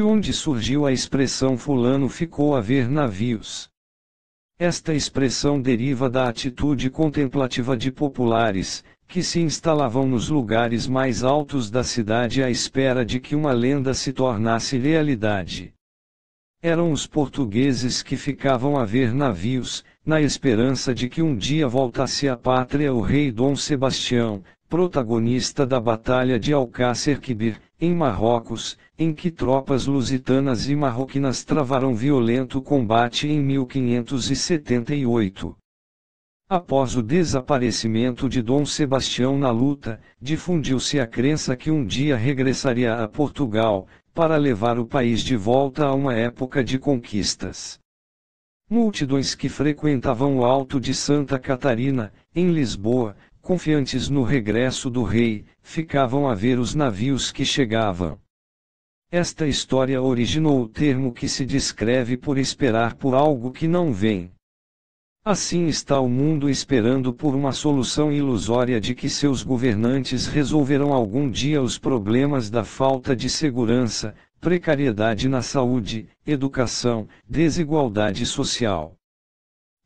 de onde surgiu a expressão Fulano ficou a ver navios. Esta expressão deriva da atitude contemplativa de populares, que se instalavam nos lugares mais altos da cidade à espera de que uma lenda se tornasse realidade. Eram os portugueses que ficavam a ver navios, na esperança de que um dia voltasse à pátria o rei Dom Sebastião, protagonista da Batalha de Alcácer Quibir, em Marrocos, em que tropas lusitanas e marroquinas travaram violento combate em 1578. Após o desaparecimento de Dom Sebastião na luta, difundiu-se a crença que um dia regressaria a Portugal, para levar o país de volta a uma época de conquistas. Multidões que frequentavam o Alto de Santa Catarina, em Lisboa, confiantes no regresso do rei, ficavam a ver os navios que chegavam. Esta história originou o termo que se descreve por esperar por algo que não vem. Assim está o mundo esperando por uma solução ilusória de que seus governantes resolverão algum dia os problemas da falta de segurança, precariedade na saúde, educação, desigualdade social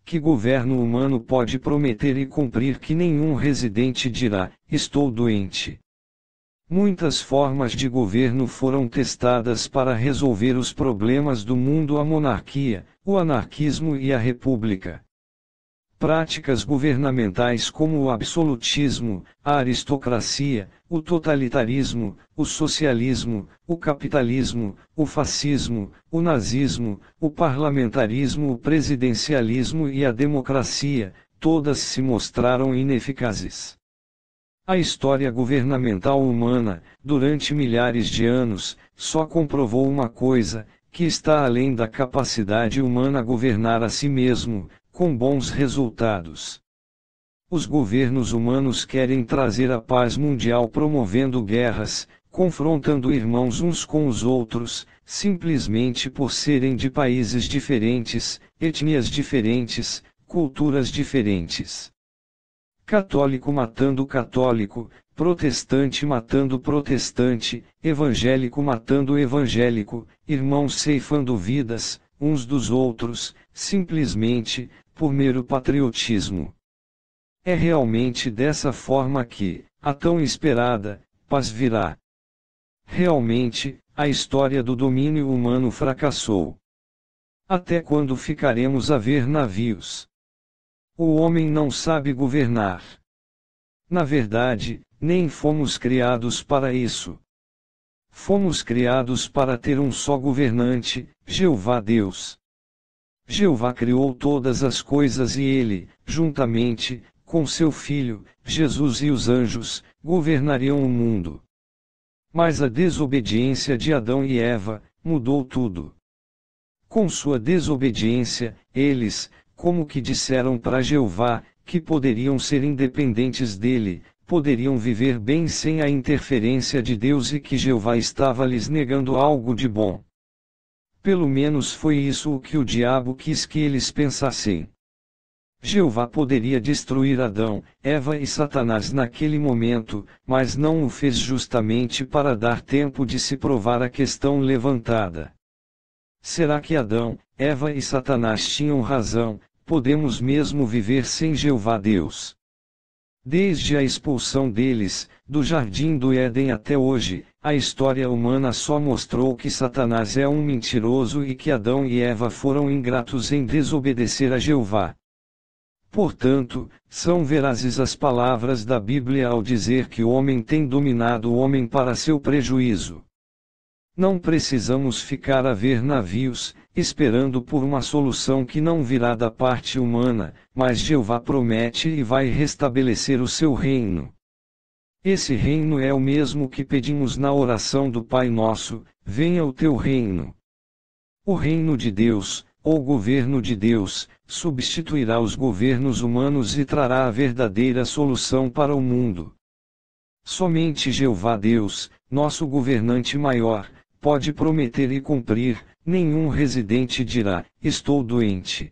que governo humano pode prometer e cumprir que nenhum residente dirá: estou doente? Muitas formas de governo foram testadas para resolver os problemas do mundo: a monarquia, o anarquismo e a república práticas governamentais como o absolutismo, a aristocracia, o totalitarismo, o socialismo, o capitalismo, o fascismo, o nazismo, o parlamentarismo, o presidencialismo e a democracia, todas se mostraram ineficazes. A história governamental humana, durante milhares de anos, só comprovou uma coisa: que está além da capacidade humana governar a si mesmo, com bons resultados. Os governos humanos querem trazer a paz mundial promovendo guerras, confrontando irmãos uns com os outros, simplesmente por serem de países diferentes, etnias diferentes, culturas diferentes. Católico matando católico, protestante matando protestante, evangélico matando evangélico, irmãos ceifando vidas, uns dos outros, simplesmente, por mero patriotismo. É realmente dessa forma que, a tão esperada, paz virá. Realmente, a história do domínio humano fracassou. Até quando ficaremos a ver navios? O homem não sabe governar. Na verdade, nem fomos criados para isso. Fomos criados para ter um só governante, Jeová Deus. Jeová criou todas as coisas e ele, juntamente, com seu filho, Jesus e os anjos, governariam o mundo. Mas a desobediência de Adão e Eva mudou tudo. Com sua desobediência, eles, como que disseram para Jeová, que poderiam ser independentes dele, poderiam viver bem sem a interferência de Deus e que Jeová estava lhes negando algo de bom. Pelo menos foi isso o que o diabo quis que eles pensassem. Jeová poderia destruir Adão, Eva e Satanás naquele momento, mas não o fez justamente para dar tempo de se provar a questão levantada. Será que Adão, Eva e Satanás tinham razão? Podemos mesmo viver sem Jeová Deus? Desde a expulsão deles, do jardim do Éden até hoje, a história humana só mostrou que Satanás é um mentiroso e que Adão e Eva foram ingratos em desobedecer a Jeová. Portanto, são verazes as palavras da Bíblia ao dizer que o homem tem dominado o homem para seu prejuízo. Não precisamos ficar a ver navios, esperando por uma solução que não virá da parte humana, mas Jeová promete e vai restabelecer o seu reino. Esse reino é o mesmo que pedimos na oração do Pai Nosso: venha o teu reino. O reino de Deus, ou governo de Deus, substituirá os governos humanos e trará a verdadeira solução para o mundo. Somente Jeová Deus, nosso governante maior, pode prometer e cumprir, nenhum residente dirá: estou doente.